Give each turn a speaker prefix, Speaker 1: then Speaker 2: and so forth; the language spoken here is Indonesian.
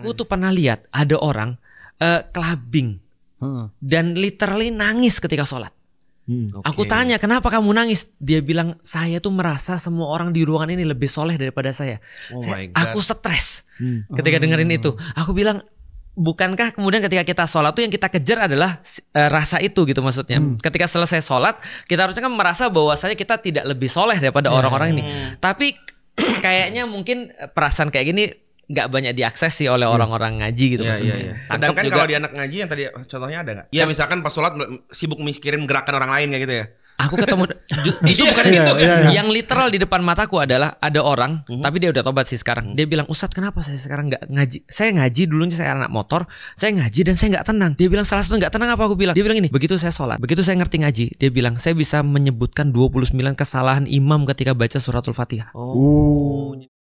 Speaker 1: aku tuh pernah lihat ada orang uh, eh, clubbing hmm. dan literally nangis ketika sholat.
Speaker 2: Hmm, okay. Aku tanya
Speaker 1: kenapa kamu nangis? Dia bilang saya tuh merasa semua orang di ruangan ini lebih soleh daripada saya.
Speaker 2: Oh Aku
Speaker 1: stres hmm. ketika oh. dengerin itu. Aku bilang bukankah kemudian ketika kita sholat tuh yang kita kejar adalah uh, rasa itu gitu maksudnya. Hmm. Ketika selesai sholat kita harusnya kan merasa bahwasanya kita tidak lebih soleh daripada hmm. orang-orang hmm. ini. Tapi kayaknya mungkin perasaan kayak gini nggak banyak diakses sih oleh hmm. orang-orang ngaji gitu yeah, maksudnya. Yeah, yeah. Sedangkan kalau di
Speaker 3: anak ngaji yang tadi contohnya ada nggak? Iya misalkan pas sholat sibuk mikirin gerakan orang lain kayak gitu ya. Aku ketemu itu iya, bukan gitu iya, gitu kan. Iya, iya. Yang literal
Speaker 1: di depan mataku adalah ada orang, mm-hmm. tapi dia udah tobat sih sekarang. Mhm. Dia bilang, "Ustadz, kenapa saya sekarang nggak ngaji? Saya ngaji dulunya saya anak motor, saya ngaji dan saya nggak tenang." Dia bilang salah satu nggak tenang apa aku bilang. Dia bilang ini, "Begitu saya sholat, begitu saya ngerti ngaji." Dia bilang, "Saya bisa menyebutkan 29 kesalahan imam ketika baca suratul Fatihah."
Speaker 2: Oh. oh.